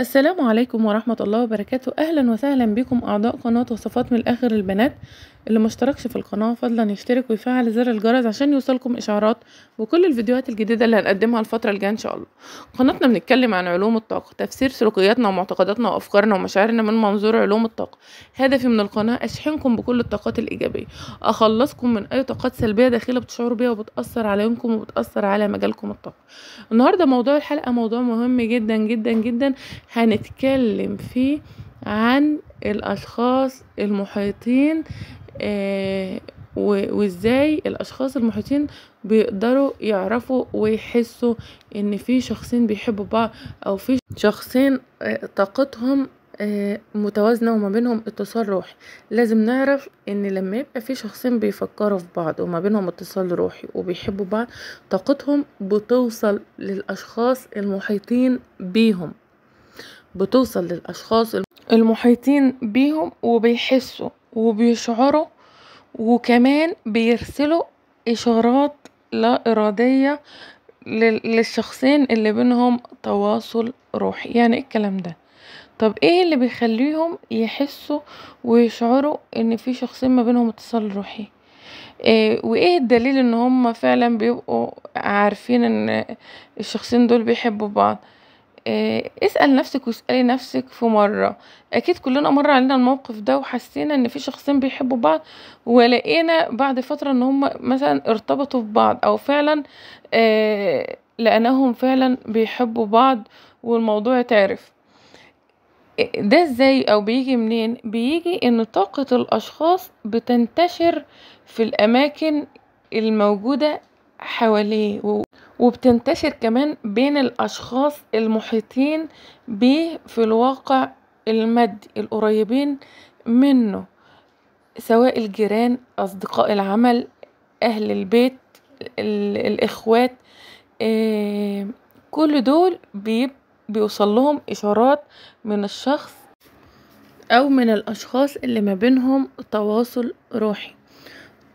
السلام عليكم ورحمة الله وبركاته أهلا وسهلا بكم أعضاء قناة وصفات من الآخر البنات اللي ما اشتركش في القناة فضلا يشترك ويفعل زر الجرس عشان يوصلكم إشعارات وكل الفيديوهات الجديدة اللي هنقدمها الفترة الجاية إن شاء الله قناتنا بنتكلم عن علوم الطاقة تفسير سلوكياتنا ومعتقداتنا وأفكارنا ومشاعرنا من منظور علوم الطاقة هدفي من القناة أشحنكم بكل الطاقات الإيجابية أخلصكم من أي طاقات سلبية داخلة بتشعروا بيها وبتأثر على يومكم وبتأثر على مجالكم الطاقة النهاردة موضوع الحلقة موضوع مهم جدا جدا جدا هنتكلم فيه عن الأشخاص المحيطين آه، وازاي الاشخاص المحيطين بيقدروا يعرفوا ويحسوا ان في شخصين بيحبوا بعض او في شخصين آه، طاقتهم آه، متوازنة وما بينهم اتصال روحي لازم نعرف ان لما يبقى في شخصين بيفكروا في بعض وما بينهم اتصال روحي وبيحبوا بعض طاقتهم بتوصل للاشخاص المحيطين بيهم بتوصل للاشخاص المحيطين بيهم وبيحسوا وبيشعروا وكمان بيرسلوا إشارات لا إرادية للشخصين اللي بينهم تواصل روحي يعني ايه الكلام ده طب ايه اللي بيخليهم يحسوا ويشعروا ان في شخصين ما بينهم اتصال روحي إيه وايه الدليل ان هم فعلا بيبقوا عارفين ان الشخصين دول بيحبوا بعض آه، اسأل نفسك واسألي نفسك في مرة أكيد كلنا مر علينا الموقف ده وحسينا إن في شخصين بيحبوا بعض ولقينا بعد فترة إن هما مثلا ارتبطوا ببعض أو فعلا آه، لأنهم فعلا بيحبوا بعض والموضوع اتعرف إيه، ده ازاي او بيجي منين بيجي ان طاقة الاشخاص بتنتشر في الاماكن الموجودة حواليه وبتنتشر كمان بين الأشخاص المحيطين بيه في الواقع المادي القريبين منه سواء الجيران أصدقاء العمل أهل البيت الإخوات آه، كل دول بيوصل لهم إشارات من الشخص أو من الأشخاص اللي ما بينهم تواصل روحي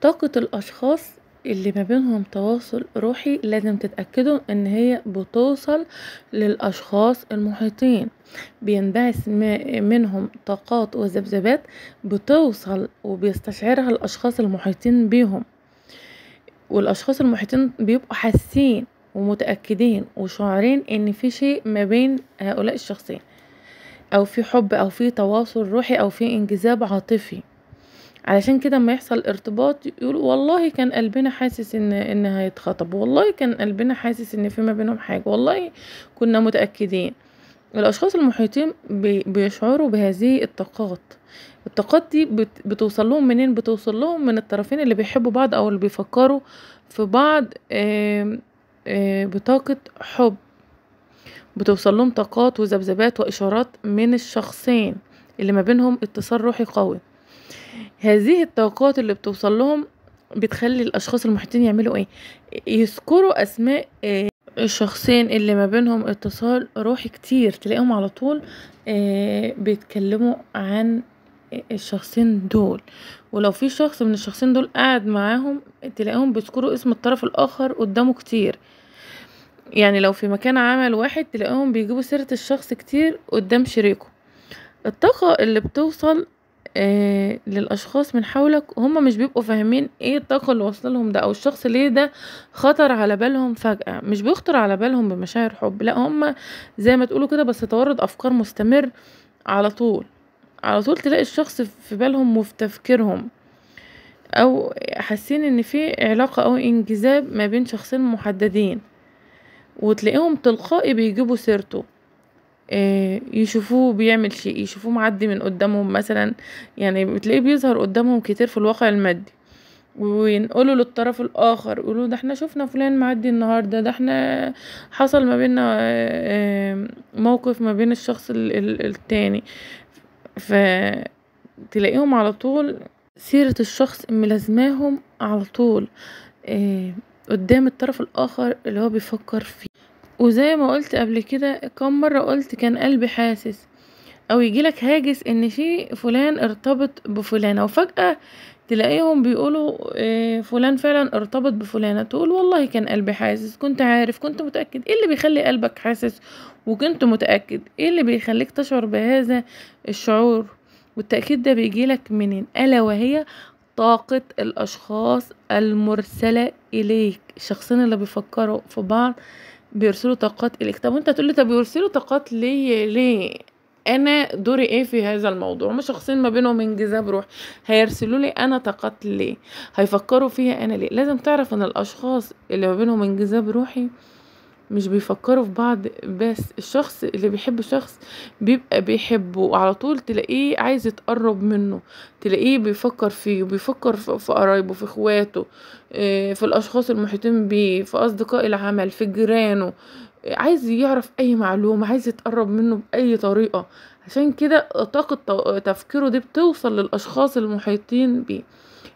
طاقة الأشخاص اللي ما بينهم تواصل روحي لازم تتأكدوا ان هي بتوصل للاشخاص المحيطين بينبعث منهم طاقات وذبذبات بتوصل وبيستشعرها الاشخاص المحيطين بيهم والاشخاص المحيطين بيبقوا حاسين ومتأكدين وشاعرين ان في شيء ما بين هؤلاء الشخصين او في حب او في تواصل روحي او في انجذاب عاطفي علشان كده ما يحصل ارتباط يقول والله كان قلبنا حاسس ان ان هيتخطب والله كان قلبنا حاسس ان في ما بينهم حاجه والله كنا متاكدين الاشخاص المحيطين بيشعروا بهذه الطاقات الطاقات دي بتوصل لهم منين بتوصل لهم من الطرفين اللي بيحبوا بعض او اللي بيفكروا في بعض بطاقة حب بتوصل لهم طاقات وذبذبات واشارات من الشخصين اللي ما بينهم اتصال روحي قوي هذه الطاقات اللي بتوصل لهم بتخلي الاشخاص المحيطين يعملوا ايه يذكروا اسماء إيه الشخصين اللي ما بينهم اتصال روحي كتير تلاقيهم على طول إيه بيتكلموا عن آه، الشخصين دول ولو في شخص من الشخصين دول قاعد معاهم تلاقيهم بيذكروا اسم الطرف الاخر قدامه كتير يعني لو في مكان عمل واحد تلاقيهم بيجيبوا سيرة الشخص كتير قدام شريكه الطاقة اللي بتوصل آه، للاشخاص من حولك هم مش بيبقوا فاهمين ايه الطاقه اللي واصله لهم ده او الشخص ليه ده خطر على بالهم فجاه مش بيخطر على بالهم بمشاعر حب لا هم زي ما تقولوا كده بس تورد افكار مستمر على طول على طول تلاقي الشخص في بالهم وفي تفكيرهم او حاسين ان في علاقه او انجذاب ما بين شخصين محددين وتلاقيهم تلقائي بيجيبوا سيرته آه، يشوفوه بيعمل شيء يشوفوه معدي من قدامهم مثلا يعني بتلاقيه بيظهر قدامهم كتير في الواقع المادي وينقلوا للطرف الاخر يقولوا ده احنا شفنا فلان معدي النهارده ده احنا حصل ما بينا آه، آه، موقف ما بين الشخص التاني تلاقيهم على طول سيرة الشخص ملازماهم على طول قدام الطرف الاخر اللي هو بيفكر فيه وزي ما قلت قبل كده كم مرة قلت كان قلبي حاسس او يجيلك هاجس ان في فلان ارتبط بفلانة وفجأة تلاقيهم بيقولوا آه، فلان فعلا ارتبط بفلانة تقول والله كان قلبي حاسس كنت عارف كنت متأكد ايه اللي بيخلي قلبك حاسس وكنت متأكد ايه اللي بيخليك تشعر بهذا الشعور والتأكيد ده بيجيلك منين ألا وهي طاقة الأشخاص المرسلة إليك الشخصين اللي بيفكروا في بعض بيرسلوا طاقات اليك طب وانت تقول لي طب بيرسلوا طاقات ليه ليه انا دوري ايه في هذا الموضوع مش شخصين ما بينهم انجذاب روح هيرسلوا لي انا طاقات ليه هيفكروا فيها انا ليه لازم تعرف ان الاشخاص اللي ما بينهم انجذاب روحي مش بيفكروا في بعض بس الشخص اللي بيحب شخص بيبقى بيحبه وعلى طول تلاقيه عايز يتقرب منه تلاقيه بيفكر فيه وبيفكر في قرايبه في اخواته آه، في الاشخاص المحيطين بيه في اصدقاء العمل في جيرانه آه، عايز يعرف اي معلومة عايز يتقرب منه باي طريقة عشان كده طاقة تفكيره دي بتوصل للاشخاص المحيطين بيه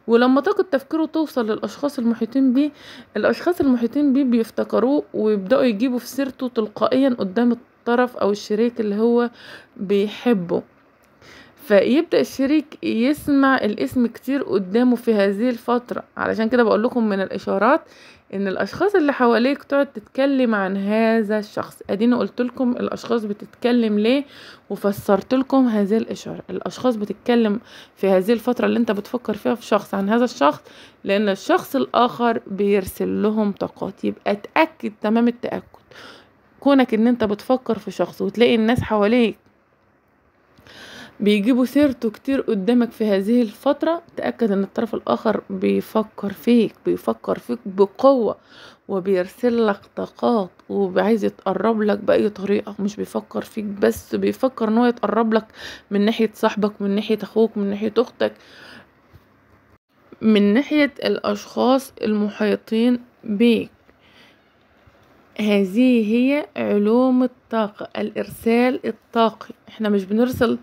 ولما طاقة تفكيره توصل للأشخاص المحيطين بيه الأشخاص المحيطين بيه بيفتكروه ويبدأوا يجيبوا في سيرته تلقائيا قدام الطرف أو الشريك اللي هو بيحبه فيبدأ الشريك يسمع الاسم كتير قدامه في هذه الفترة علشان كده بقول لكم من الإشارات إن الأشخاص اللي حواليك تقعد تتكلم عن هذا الشخص أديني قلت لكم الأشخاص بتتكلم ليه وفسرت لكم هذه الإشارة الأشخاص بتتكلم في هذه الفترة اللي أنت بتفكر فيها في شخص عن هذا الشخص لأن الشخص الآخر بيرسل لهم طاقات يبقى اتأكد تمام التأكد كونك ان انت بتفكر في شخص وتلاقي الناس حواليك بيجيبوا سيرته كتير قدامك في هذه الفترة تأكد ان الطرف الاخر بيفكر فيك بيفكر فيك بقوة وبيرسل لك طاقات وبعايز يتقرب لك بأي طريقة مش بيفكر فيك بس بيفكر ان هو يتقرب لك من ناحية صاحبك من ناحية اخوك من ناحية اختك من ناحية الاشخاص المحيطين بيك هذه هي علوم الطاقة الإرسال الطاقي احنا مش بنرسل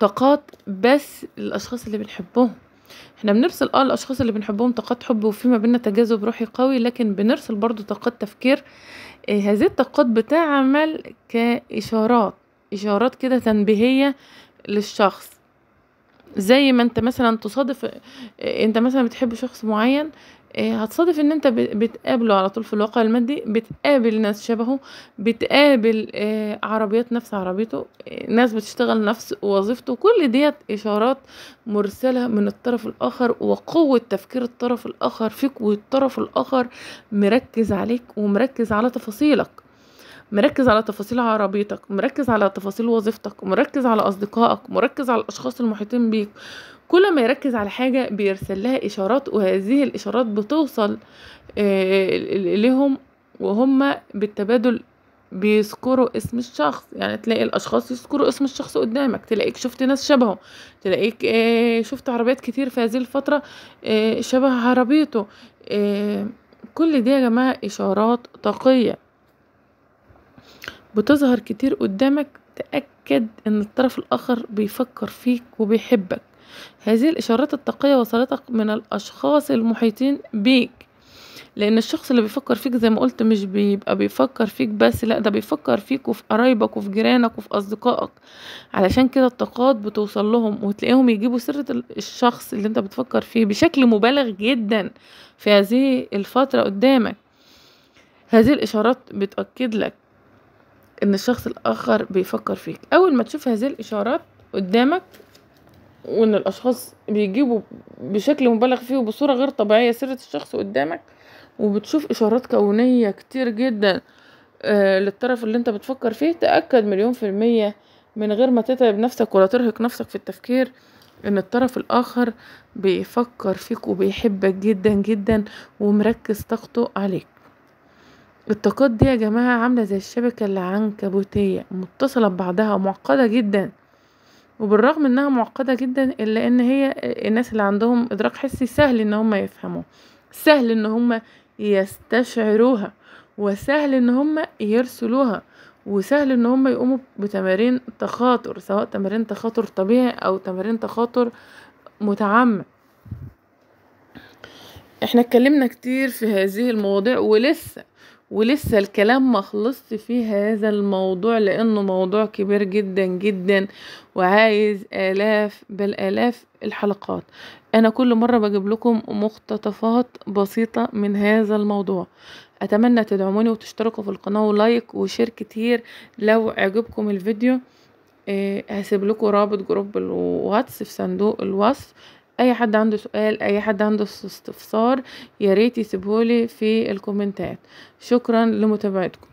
طاقات بس للأشخاص اللي بنحبهم احنا بنرسل اه الأشخاص اللي بنحبهم طاقات حب وفي ما بيننا تجاذب روحي قوي لكن بنرسل برضو طاقات تفكير إيه هذه الطاقات بتعمل كإشارات إشارات كده تنبيهية للشخص زي ما انت مثلا تصادف آه، انت مثلا بتحب شخص معين إيه، هتصادف ان انت بتقابله على طول في الواقع المادي بتقابل ناس شبهه بتقابل إيه، عربيات نفس عربيته إيه، ناس بتشتغل نفس وظيفته كل ديت اشارات مرسلة من الطرف الاخر وقوة تفكير الطرف الاخر فيك والطرف الاخر مركز عليك ومركز على تفاصيلك مركز على تفاصيل عربيتك مركز على تفاصيل وظيفتك مركز على اصدقائك مركز على الاشخاص المحيطين بيك كل ما يركز على حاجة بيرسل لها إشارات وهذه الإشارات بتوصل آه، لهم وهم بالتبادل بيذكروا اسم الشخص يعني تلاقي الاشخاص يذكروا اسم الشخص قدامك تلاقيك شفت ناس شبهه تلاقيك آه، شفت عربيات كتير في هذه الفتره آه، شبه عربيته كل دي يا جماعه اشارات طاقيه بتظهر كتير قدامك تاكد ان الطرف الاخر بيفكر فيك وبيحبك هذه الإشارات التقية وصلتك من الأشخاص المحيطين بيك لأن الشخص اللي بيفكر فيك زي ما قلت مش بيبقى بيفكر فيك بس لأ ده بيفكر فيك وفي قرايبك وفي جيرانك وفي أصدقائك علشان كده الطاقات بتوصل لهم وتلاقيهم يجيبوا سيرة الشخص اللي أنت بتفكر فيه بشكل مبالغ جدا في هذه الفترة قدامك هذه الإشارات بتأكد لك ان الشخص الاخر بيفكر فيك اول ما تشوف هذه الاشارات قدامك وان الاشخاص بيجيبوا بشكل مبالغ فيه وبصوره غير طبيعيه سيره الشخص قدامك وبتشوف اشارات كونيه كتير جدا آه، للطرف اللي انت بتفكر فيه تاكد مليون في الميه من غير ما تتعب نفسك ولا ترهق نفسك في التفكير ان الطرف الاخر بيفكر فيك وبيحبك جدا جدا ومركز طاقته عليك الطاقات دي يا جماعة عاملة زي الشبكة العنكبوتية متصلة ببعضها ومعقدة جدا وبالرغم انها معقدة جدا الا ان هي الناس اللي عندهم ادراك حسي سهل ان هم يفهموها سهل ان هم يستشعروها وسهل ان هم يرسلوها وسهل ان هم يقوموا بتمارين تخاطر سواء تمارين تخاطر طبيعي او تمارين تخاطر متعمد احنا اتكلمنا كتير في هذه المواضيع ولسه ولسه الكلام ما خلصت في هذا الموضوع لانه موضوع كبير جدا جدا وعايز الاف بل الاف الحلقات انا كل مره بجيب لكم مقتطفات بسيطه من هذا الموضوع اتمنى تدعموني وتشتركوا في القناه ولايك وشير كتير لو عجبكم الفيديو آه، هسيب لكم رابط جروب الواتس في صندوق الوصف اي حد عنده سؤال اي حد عنده استفسار ياريت يسيبهولي في الكومنتات شكرا لمتابعتكم